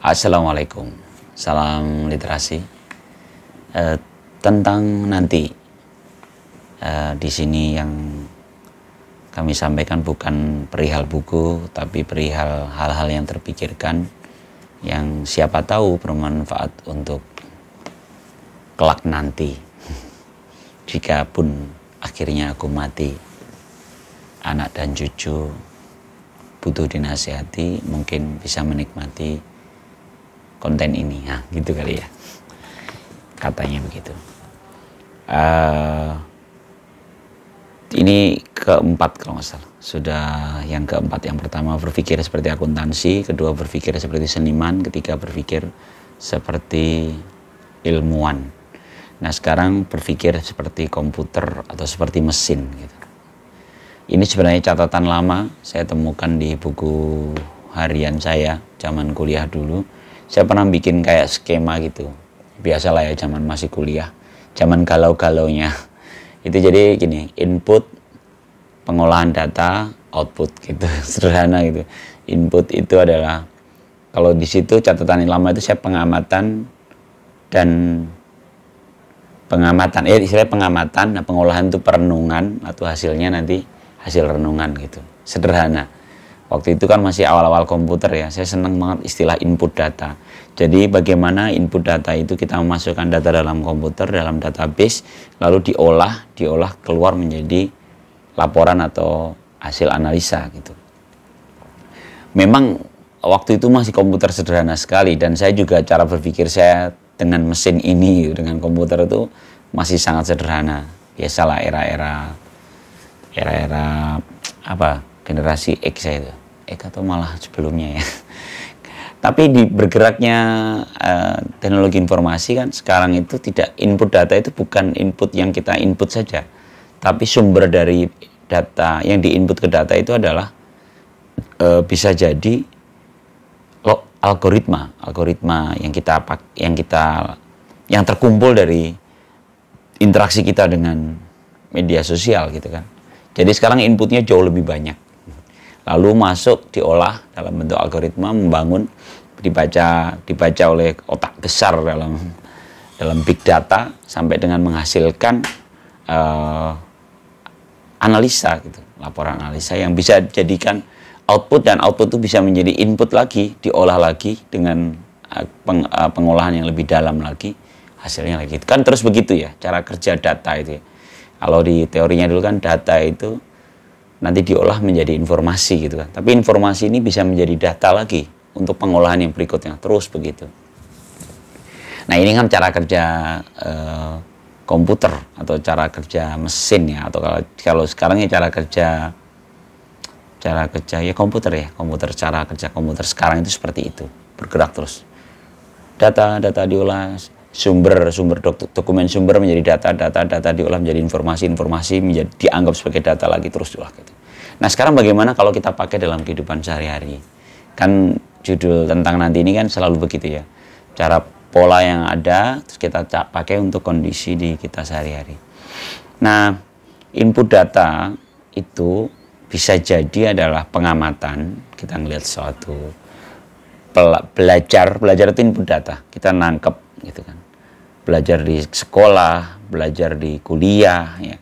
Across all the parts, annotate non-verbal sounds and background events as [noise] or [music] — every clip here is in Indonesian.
Assalamualaikum, salam literasi. E, tentang nanti, e, di sini yang kami sampaikan bukan perihal buku, tapi perihal hal-hal yang terpikirkan, yang siapa tahu bermanfaat untuk kelak nanti. [laughs] Jika pun akhirnya aku mati, anak dan cucu butuh dinasihati, mungkin bisa menikmati konten ini ya gitu kali ya katanya begitu uh, ini keempat kalau nggak salah sudah yang keempat yang pertama berpikir seperti akuntansi kedua berpikir seperti seniman ketiga berpikir seperti ilmuwan nah sekarang berpikir seperti komputer atau seperti mesin gitu ini sebenarnya catatan lama saya temukan di buku harian saya zaman kuliah dulu saya pernah bikin kayak skema gitu biasalah ya zaman masih kuliah zaman galau-galaunya [laughs] itu jadi gini input pengolahan data output gitu [laughs] sederhana gitu input itu adalah kalau di situ catatan yang lama itu saya pengamatan dan pengamatan eh, istilah pengamatan nah pengolahan itu perenungan atau hasilnya nanti hasil renungan gitu sederhana Waktu itu kan masih awal-awal komputer ya, saya senang banget istilah input data. Jadi bagaimana input data itu kita memasukkan data dalam komputer, dalam database, lalu diolah, diolah keluar menjadi laporan atau hasil analisa gitu. Memang waktu itu masih komputer sederhana sekali dan saya juga cara berpikir saya dengan mesin ini, dengan komputer itu masih sangat sederhana. Biasalah era-era era-era apa generasi X saya itu. Eka atau malah sebelumnya ya. [laughs] Tapi di bergeraknya uh, teknologi informasi kan sekarang itu tidak input data itu bukan input yang kita input saja, tapi sumber dari data yang diinput ke data itu adalah uh, bisa jadi lo, algoritma algoritma yang kita yang kita yang terkumpul dari interaksi kita dengan media sosial gitu kan. Jadi sekarang inputnya jauh lebih banyak lalu masuk diolah dalam bentuk algoritma membangun dibaca dibaca oleh otak besar dalam dalam big data sampai dengan menghasilkan uh, analisa gitu laporan analisa yang bisa dijadikan output dan output itu bisa menjadi input lagi diolah lagi dengan eh, peng, uh, pengolahan yang lebih dalam lagi hasilnya lagi kan terus begitu ya cara kerja data itu ya. kalau di teorinya dulu kan data itu nanti diolah menjadi informasi gitu kan. Tapi informasi ini bisa menjadi data lagi untuk pengolahan yang berikutnya terus begitu. Nah ini kan cara kerja eh, komputer atau cara kerja mesin ya atau kalau kalau sekarang ya cara kerja cara kerja ya komputer ya komputer cara kerja komputer sekarang itu seperti itu bergerak terus data data diolah sumber sumber dokumen sumber menjadi data-data data diolah menjadi informasi-informasi menjadi dianggap sebagai data lagi terus diolah gitu. Nah sekarang bagaimana kalau kita pakai dalam kehidupan sehari-hari? Kan judul tentang nanti ini kan selalu begitu ya. Cara pola yang ada terus kita pakai untuk kondisi di kita sehari-hari. Nah input data itu bisa jadi adalah pengamatan kita ngelihat suatu belajar belajar itu input data kita nangkep gitu kan belajar di sekolah belajar di kuliah ya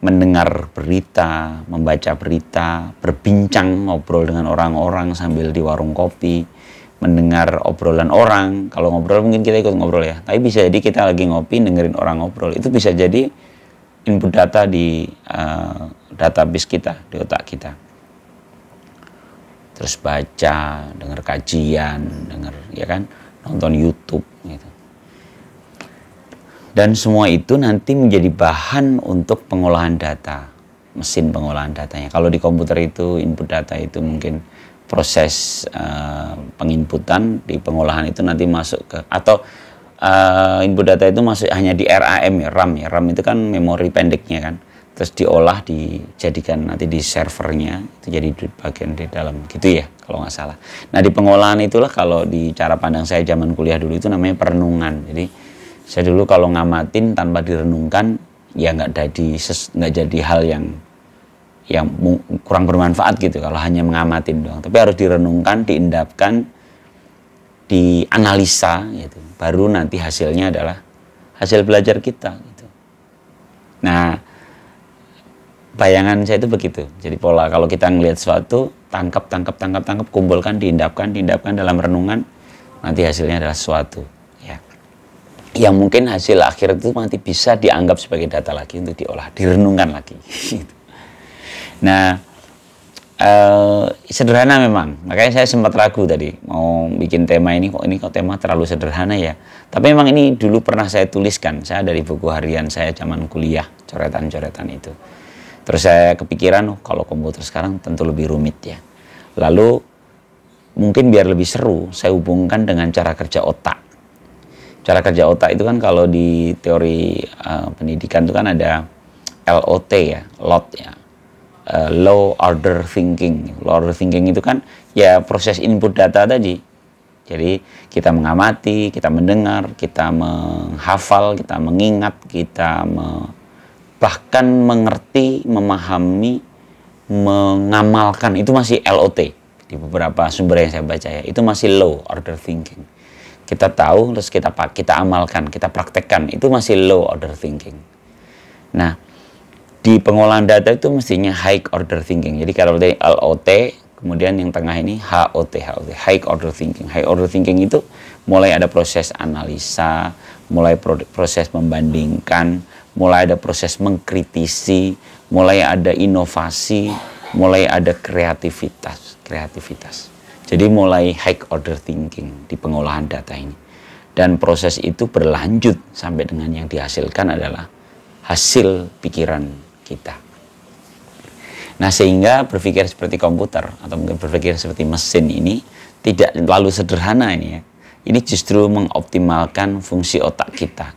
mendengar berita membaca berita berbincang ngobrol dengan orang-orang sambil di warung kopi mendengar obrolan orang kalau ngobrol mungkin kita ikut ngobrol ya tapi bisa jadi kita lagi ngopi dengerin orang ngobrol itu bisa jadi input data di uh, database kita di otak kita terus baca dengar kajian dengar ya kan nonton YouTube gitu dan semua itu nanti menjadi bahan untuk pengolahan data, mesin pengolahan datanya. Kalau di komputer itu input data itu mungkin proses uh, penginputan di pengolahan itu nanti masuk ke atau uh, input data itu masuk hanya di RAM ya RAM ya RAM itu kan memori pendeknya kan terus diolah dijadikan nanti di servernya itu jadi bagian di dalam gitu ya kalau nggak salah nah di pengolahan itulah kalau di cara pandang saya zaman kuliah dulu itu namanya perenungan jadi saya dulu kalau ngamatin tanpa direnungkan ya nggak jadi nggak jadi hal yang yang kurang bermanfaat gitu kalau hanya mengamatin doang tapi harus direnungkan diindapkan dianalisa gitu baru nanti hasilnya adalah hasil belajar kita gitu nah bayangan saya itu begitu. Jadi pola kalau kita ngelihat sesuatu, tangkap, tangkap, tangkap, tangkap, kumpulkan, diindapkan, diindapkan dalam renungan, nanti hasilnya adalah sesuatu yang mungkin hasil akhir itu nanti bisa dianggap sebagai data lagi untuk diolah, direnungkan lagi. [laughs] nah, eh, sederhana memang, makanya saya sempat ragu tadi mau bikin tema ini kok ini kok tema terlalu sederhana ya. Tapi memang ini dulu pernah saya tuliskan, saya dari buku harian saya zaman kuliah coretan-coretan itu. Terus saya kepikiran oh, kalau komputer sekarang tentu lebih rumit ya. Lalu mungkin biar lebih seru, saya hubungkan dengan cara kerja otak cara kerja otak itu kan kalau di teori uh, pendidikan itu kan ada LOT ya, lot ya. Uh, eh, low order thinking. Low order thinking itu kan ya proses input data tadi. Jadi kita mengamati, kita mendengar, kita menghafal, kita mengingat, kita me, bahkan mengerti, memahami, mengamalkan itu masih LOT di beberapa sumber yang saya baca ya. Itu masih low order thinking kita tahu terus kita kita amalkan kita praktekkan itu masih low order thinking nah di pengolahan data itu mestinya high order thinking jadi kalau dari LOT kemudian yang tengah ini HOT HOT high order thinking high order thinking itu mulai ada proses analisa mulai proses membandingkan mulai ada proses mengkritisi mulai ada inovasi mulai ada kreativitas kreativitas jadi mulai high order thinking di pengolahan data ini. Dan proses itu berlanjut sampai dengan yang dihasilkan adalah hasil pikiran kita. Nah sehingga berpikir seperti komputer atau mungkin berpikir seperti mesin ini tidak terlalu sederhana ini ya. Ini justru mengoptimalkan fungsi otak kita.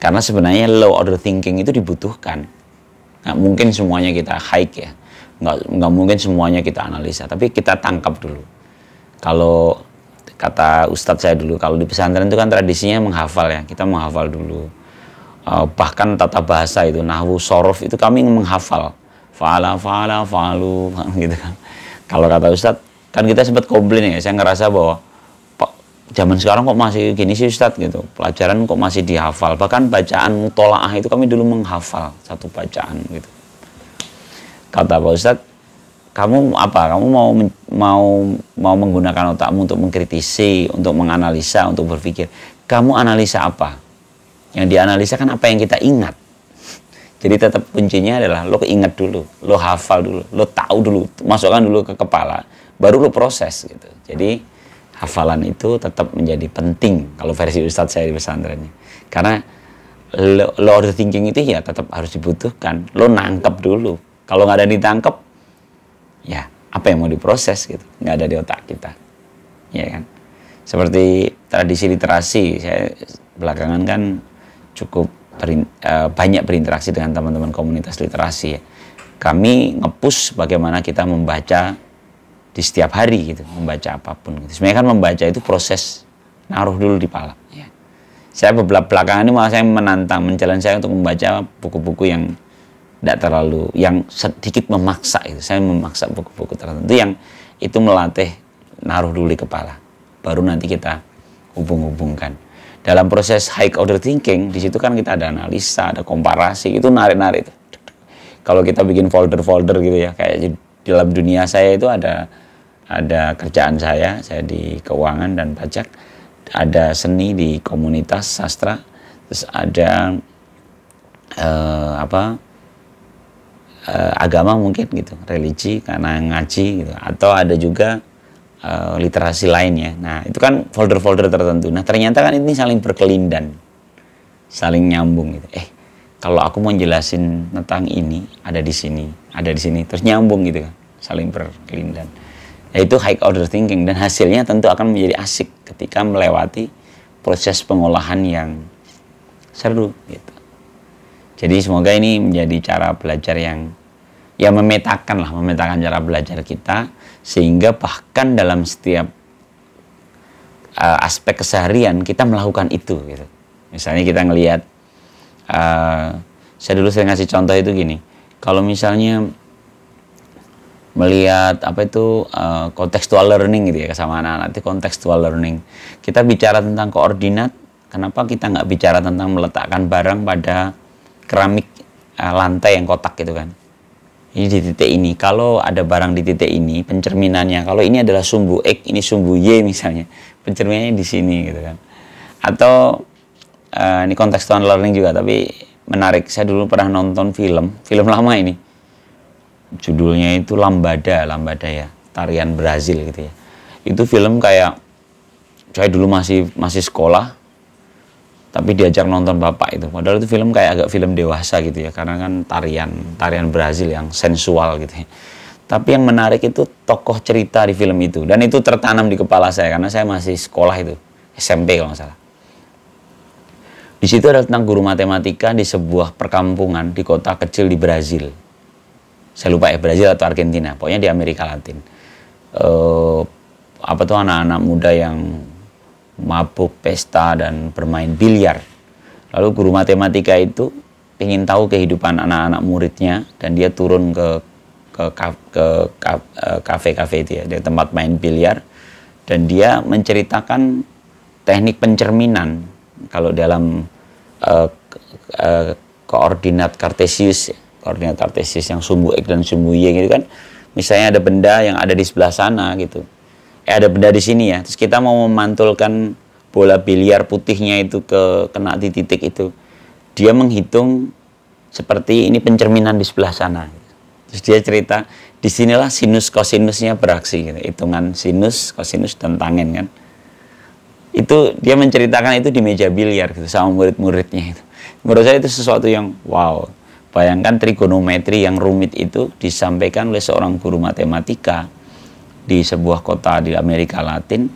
Karena sebenarnya low order thinking itu dibutuhkan. Nah, mungkin semuanya kita hike ya. Nggak, nggak mungkin semuanya kita analisa. Tapi kita tangkap dulu kalau kata ustadz saya dulu kalau di pesantren itu kan tradisinya menghafal ya kita menghafal dulu uh, bahkan tata bahasa itu nahwu sorof itu kami menghafal fala fala falu [laughs] gitu kan kalau kata ustadz kan kita sempat komplain ya saya ngerasa bahwa pak zaman sekarang kok masih gini sih ustadz gitu pelajaran kok masih dihafal bahkan bacaan mutolaah itu kami dulu menghafal satu bacaan gitu kata pak ustadz kamu apa kamu mau mau mau menggunakan otakmu untuk mengkritisi untuk menganalisa untuk berpikir kamu analisa apa yang dianalisa kan apa yang kita ingat jadi tetap kuncinya adalah lo ingat dulu lo hafal dulu lo tahu dulu masukkan dulu ke kepala baru lo proses gitu jadi hafalan itu tetap menjadi penting kalau versi ustadz saya di pesantrennya karena lo, lo thinking itu ya tetap harus dibutuhkan lo nangkep dulu kalau nggak ada ditangkep ya apa yang mau diproses gitu nggak ada di otak kita ya kan seperti tradisi literasi saya belakangan kan cukup berin, e, eh, banyak berinteraksi dengan teman-teman komunitas literasi ya kami ngepus bagaimana kita membaca di setiap hari gitu membaca apapun gitu. sebenarnya kan membaca itu proses naruh dulu di pala ya. saya belakangan ini malah saya menantang mencalon saya untuk membaca buku-buku yang tidak terlalu yang sedikit memaksa itu saya memaksa buku-buku tertentu yang itu melatih naruh dulu di kepala baru nanti kita hubung-hubungkan dalam proses high order thinking di situ kan kita ada analisa ada komparasi itu narik-narik kalau kita bikin folder-folder gitu ya kayak di dalam dunia saya itu ada ada kerjaan saya saya di keuangan dan pajak ada seni di komunitas sastra terus ada eh, apa uh, agama mungkin gitu, religi karena ngaji gitu, atau ada juga uh, literasi lainnya. Nah itu kan folder-folder tertentu. Nah ternyata kan ini saling berkelindan, saling nyambung gitu. Eh kalau aku mau jelasin tentang ini ada di sini, ada di sini, terus nyambung gitu kan, saling berkelindan. Yaitu high order thinking dan hasilnya tentu akan menjadi asik ketika melewati proses pengolahan yang seru gitu. Jadi semoga ini menjadi cara belajar yang ya memetakan lah, memetakan cara belajar kita sehingga bahkan dalam setiap uh, aspek keseharian kita melakukan itu gitu. Misalnya kita ngelihat uh, saya dulu saya ngasih contoh itu gini. Kalau misalnya melihat apa itu uh, contextual learning gitu ya sama anak-anak contextual learning. Kita bicara tentang koordinat, kenapa kita nggak bicara tentang meletakkan barang pada keramik uh, lantai yang kotak gitu kan? ini di titik ini kalau ada barang di titik ini pencerminannya kalau ini adalah sumbu X ini sumbu Y misalnya pencerminannya di sini gitu kan atau uh, ini kontekstual learning juga tapi menarik saya dulu pernah nonton film film lama ini judulnya itu Lambada Lambada ya tarian Brazil gitu ya itu film kayak saya dulu masih masih sekolah tapi diajak nonton bapak itu padahal itu film kayak agak film dewasa gitu ya karena kan tarian tarian Brazil yang sensual gitu ya tapi yang menarik itu tokoh cerita di film itu dan itu tertanam di kepala saya karena saya masih sekolah itu SMP kalau nggak salah di situ ada tentang guru matematika di sebuah perkampungan di kota kecil di Brazil saya lupa ya Brazil atau Argentina pokoknya di Amerika Latin eh, apa tuh anak-anak muda yang mabuk, pesta, dan bermain biliar. Lalu guru matematika itu ingin tahu kehidupan anak-anak muridnya dan dia turun ke ke ke eh, kafe-kafe itu ya, dari tempat main biliar dan dia menceritakan teknik pencerminan kalau dalam uh, uh, koordinat kartesius ya, koordinat kartesius yang sumbu x dan sumbu y gitu kan misalnya ada benda yang ada di sebelah sana gitu Eh, ada benda di sini ya. Terus kita mau memantulkan bola biliar putihnya itu ke kena di titik itu. Dia menghitung seperti ini pencerminan di sebelah sana. Terus dia cerita, disinilah sinus kosinusnya beraksi, gitu. hitungan sinus, kosinus, dan tangen kan. Itu dia menceritakan itu di meja biliar gitu sama murid-muridnya itu. Menurut saya itu sesuatu yang wow. Bayangkan trigonometri yang rumit itu disampaikan oleh seorang guru matematika di sebuah kota di Amerika Latin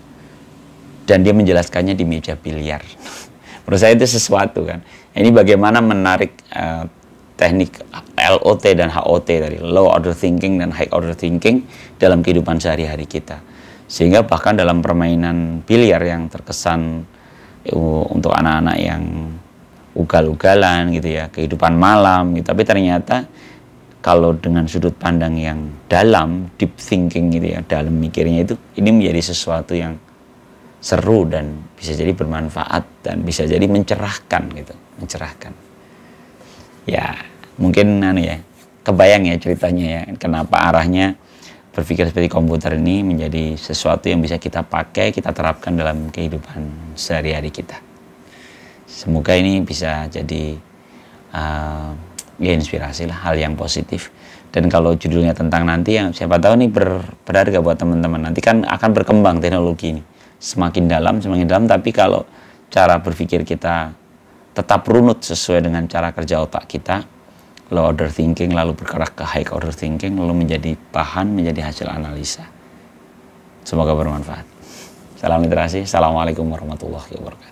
dan dia menjelaskannya di meja biliar. [laughs] Menurut saya itu sesuatu kan. Ini bagaimana menarik uh, teknik LOT dan HOT dari low order thinking dan high order thinking dalam kehidupan sehari-hari kita. Sehingga bahkan dalam permainan biliar yang terkesan uh, untuk anak-anak yang ugal-ugalan gitu ya, kehidupan malam gitu. Tapi ternyata kalau dengan sudut pandang yang dalam deep thinking gitu ya dalam mikirnya itu ini menjadi sesuatu yang seru dan bisa jadi bermanfaat dan bisa jadi mencerahkan gitu mencerahkan ya mungkin anu ya kebayang ya ceritanya ya kenapa arahnya berpikir seperti komputer ini menjadi sesuatu yang bisa kita pakai kita terapkan dalam kehidupan sehari-hari kita semoga ini bisa jadi uh, ya inspirasi lah hal yang positif dan kalau judulnya tentang nanti yang siapa tahu nih ber, berharga buat teman-teman nanti kan akan berkembang teknologi ini semakin dalam semakin dalam tapi kalau cara berpikir kita tetap runut sesuai dengan cara kerja otak kita low order thinking lalu bergerak ke high order thinking lalu menjadi bahan menjadi hasil analisa semoga bermanfaat salam literasi assalamualaikum warahmatullahi wabarakatuh